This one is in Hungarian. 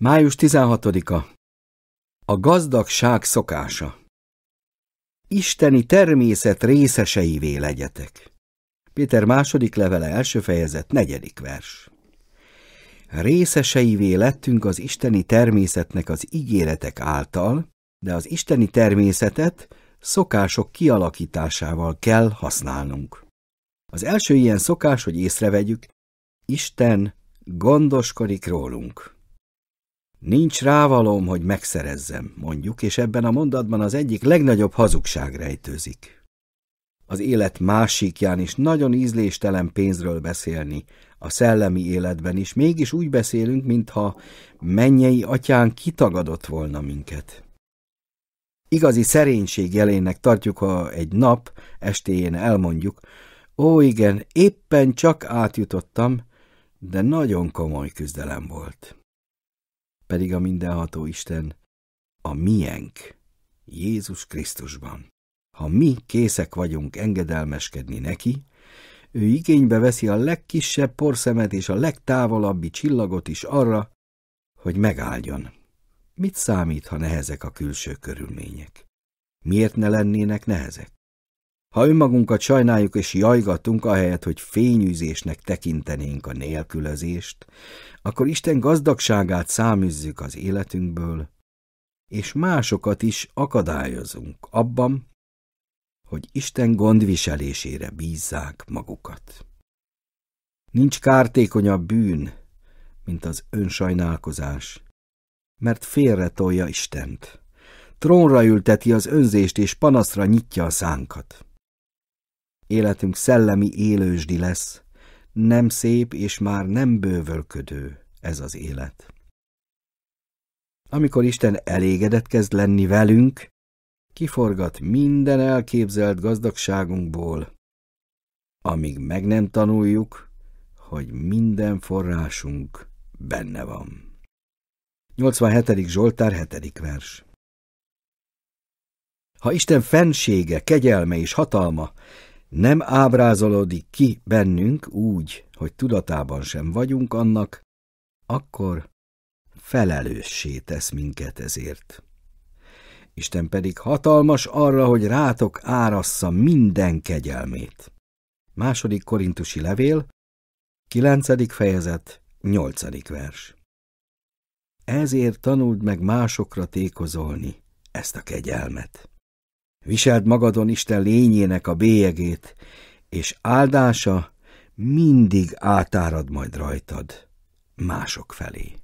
Május 16-a A gazdagság szokása Isteni természet részeseivé legyetek. Péter második levele első fejezet, negyedik vers. Részeseivé lettünk az isteni természetnek az ígéretek által, de az isteni természetet szokások kialakításával kell használnunk. Az első ilyen szokás, hogy észrevegyük, Isten gondoskodik rólunk. Nincs rávalom, hogy megszerezzem, mondjuk, és ebben a mondatban az egyik legnagyobb hazugság rejtőzik. Az élet másikján is nagyon ízléstelen pénzről beszélni, a szellemi életben is, mégis úgy beszélünk, mintha mennyei atyán kitagadott volna minket. Igazi szerénység jelének tartjuk, ha egy nap, estéjén elmondjuk, ó igen, éppen csak átjutottam, de nagyon komoly küzdelem volt pedig a mindenható Isten a miénk, Jézus Krisztusban. Ha mi készek vagyunk engedelmeskedni neki, ő igénybe veszi a legkisebb porszemet és a legtávolabbi csillagot is arra, hogy megálljon. Mit számít, ha nehezek a külső körülmények? Miért ne lennének nehezek? Ha önmagunkat sajnáljuk és jajgatunk, ahelyett, hogy fényűzésnek tekintenénk a nélkülözést, akkor Isten gazdagságát száműzzük az életünkből, és másokat is akadályozunk abban, hogy Isten gondviselésére bízzák magukat. Nincs kártékonyabb bűn, mint az önsajnálkozás, mert félretolja Istent. Trónra ülteti az önzést és panaszra nyitja a szánkat. Életünk szellemi élősdi lesz, nem szép és már nem bővölködő ez az élet. Amikor Isten elégedett kezd lenni velünk, kiforgat minden elképzelt gazdagságunkból, amíg meg nem tanuljuk, hogy minden forrásunk benne van. 87. Zsoltár 7. vers Ha Isten fensége, kegyelme és hatalma nem ábrázolódik ki bennünk úgy, hogy tudatában sem vagyunk annak, akkor felelőssé tesz minket ezért. Isten pedig hatalmas arra, hogy rátok árassza minden kegyelmét. Második korintusi levél, 9. fejezet, 8. vers. Ezért tanuld meg másokra tékozolni ezt a kegyelmet. Viseld magadon Isten lényének a bélyegét, és áldása mindig átárad majd rajtad mások felé.